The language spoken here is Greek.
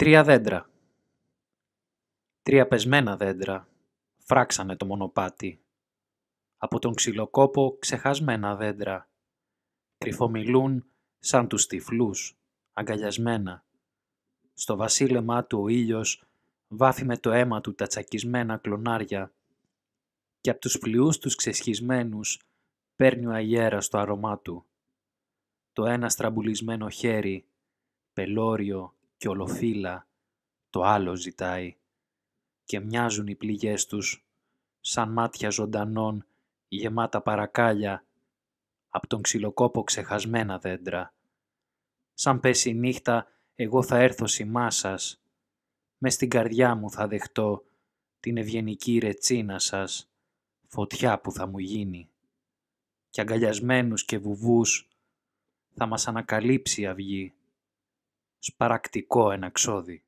Τρία δέντρα. Τρία πεσμένα δέντρα φράξανε το μονοπάτι. Από τον ξυλοκόπο ξεχασμένα δέντρα. Κρυφομιλούν σαν τους τυφλούς, αγκαλιασμένα. Στο βασίλεμά του ο ήλιος βάφει με το αίμα του τα τσακισμένα κλονάρια και από τους πλοιούς τους ξεσχισμένους παίρνει ο αγέρας στο αρωμά του. Το ένα στραμπουλισμένο χέρι, πελώριο, και ολοφύλα το άλλο ζητάει και μοιάζουν οι πληγές τους σαν μάτια ζωντανών γεμάτα παρακάλια από τον ξυλοκόπο ξεχασμένα δέντρα. Σαν πέσει νύχτα εγώ θα έρθω σημά σας. μες στην καρδιά μου θα δεχτώ την ευγενική ρετσίνα σας, φωτιά που θα μου γίνει. και αγκαλιασμένους και βουβούς θα μας ανακαλύψει η αυγή σπαρακτικό ένα ξόδι